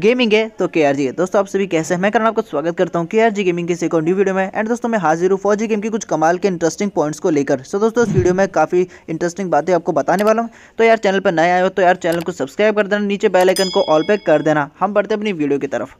Gaming है तो के आर जी है दोस्तों आप सभी कैसे हैं मैं करना आपका स्वागत करता हूँ के आर जी गेमिंग के एक और न्यू वीडियो में एंड दोस्तों मैं हाजिर हूँ फौजी गेम की कुछ कमाल के इंटरेस्टिंग पॉइंट्स को लेकर सो so, दोस्तों इस वीडियो में काफ़ी इंटरेस्टिंग बातें आपको बताने वाला हूँ तो यार चैनल पर नए आए हो तो यार चैनल को सब्सक्राइब कर देना नीचे बेलाइकन को ऑल पैक कर देना हम बढ़ते अपनी वीडियो की तरफ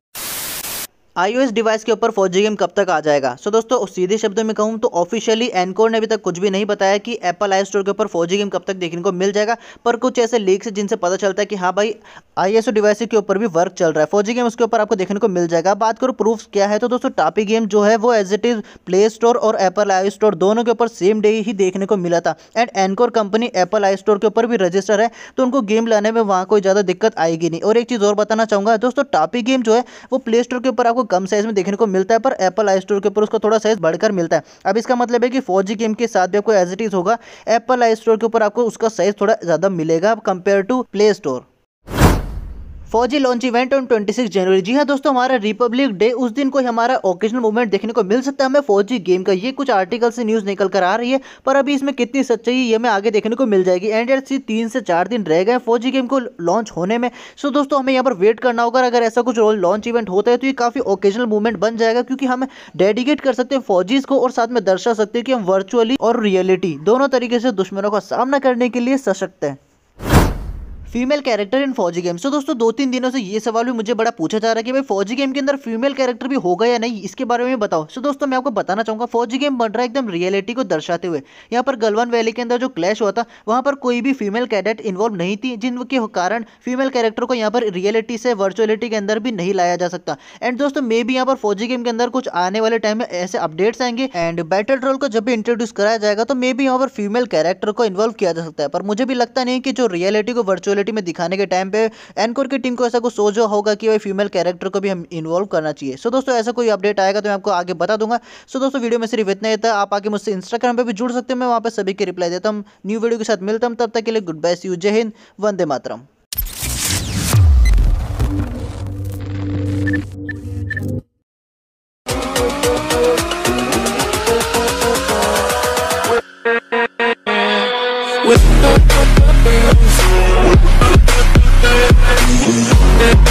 आईओएस डिवाइस के ऊपर फोर गेम कब तक आ जाएगा सो so, दोस्तों सीधे शब्दों में कहूँ तो ऑफिशियली एनकोर ने अभी तक कुछ भी नहीं बताया कि एप्पल आई स्टोर के ऊपर फोर गेम कब तक देखने को मिल जाएगा पर कुछ ऐसे लीक्स जिनसे पता चलता है कि हाँ भाई आई डिवाइस के ऊपर भी वर्क चल रहा है फोर गेम उसके ऊपर आपको देखने को मिल जाएगा बात करो प्रूफ क्या है तो दोस्तों टापी गेम जो है वो as it is Play Store और एप्पल आई स्टोर दोनों के ऊपर सेम डे ही देखने को मिला था and nCore company Apple i store के ऊपर भी रजिस्टर है तो उनको गेम लाने में वहाँ कोई ज़्यादा दिक्कत आएगी नहीं और एक चीज़ और बताना चाहूँगा दोस्तों टापी गेम जो है वो प्ले स्टोर के ऊपर आपको कम साइज में देखने को मिलता है पर एप्पल आई स्टोर के ऊपर उसका थोड़ा साइज बढ़कर मिलता है अब इसका मतलब है कि फोर गेम के साथ भी आपको एज इट इज होगा एप्पल आई स्टोर के ऊपर आपको उसका साइज थोड़ा ज़्यादा मिलेगा compare to Play Store Fauji launch event on 26 जनवरी जी हाँ दोस्तों हमारा रिपब्लिक डे उस दिन कोई हमारा ओकेजनल मूवमेंट देखने को मिल सकता है हमें फौजी गेम का ये कुछ आर्टिकल से न्यूज़ निकल कर आ रही है पर अभी इसमें कितनी सच्चाई है ये हमें आगे देखने को मिल जाएगी एंड एड सी तीन से चार दिन रह गए फौजी गेम को लॉन्च होने में सो दोस्तों हमें यहाँ पर वेट करना होगा अगर ऐसा कुछ लॉन्च इवेंट होता है तो ये काफ़ी ओकेजनल मूवमेंट बन जाएगा क्योंकि हम डेडिकेट कर सकते हैं फौजीज को और साथ में दर्शा सकते हैं कि हम वर्चुअली और रियलिटी दोनों तरीके से दुश्मनों का सामना करने के लिए सशक्त हैं फीमेल कैरेक्टर इन फौजी गेम्स तो दोस्तों दो तीन दिनों से ये सवाल भी मुझे बड़ा पूछा जा रहा है कि भाई फौजी गेम के अंदर फीमेल कैरेक्टर भी होगा या नहीं इसके बारे में बताओ सो दोस्तों मैं आपको बताना चाहूंगा फौजी गेम बन रहा है एकदम रियलिटी को दर्शाते हुए यहाँ पर गलवान वैली के अंदर जो क्लैश हुआ था वहाँ पर कोई भी फीमेल कैडेट इन्वॉल्व नहीं थी जिनके कारण फीमेल कैरेक्टर को यहाँ पर रियलिटी से वर्चुअलिटी के अंदर भी नहीं लाया जा सकता एंड दोस्तों मे भी यहाँ पर फौजी गेम के अंदर कुछ आने वाले टाइम में ऐसे अपडेट्स आएंगे एंड बैटल रोल को जब भी इंट्रोड्यूस कराया जाएगा तो मे भी यहाँ पर फीमेल कैरेक्टर को इन्वॉल्व किया जा सकता है पर मुझे भी लगता नहीं कि जो रियलिटी को वर्चुअल रिस्पॉन्सिबिलिटी में दिखाने के टाइम पे एनकोर की टीम को ऐसा कुछ सोचो होगा कि भाई फीमेल कैरेक्टर को भी हम इन्वॉल्व करना चाहिए सो दोस्तों ऐसा कोई अपडेट आएगा तो मैं आपको आगे बता दूंगा सो दोस्तों वीडियो में सिर्फ इतना ही था आप आगे मुझसे इंस्टाग्राम पर भी जुड़ सकते हैं मैं वहाँ पर सभी की रिप्लाई देता हूँ न्यू वीडियो के साथ मिलता हूँ तब तक के लिए गुड बाय सी यू जय हिंद वंदे मातरम With Yeah.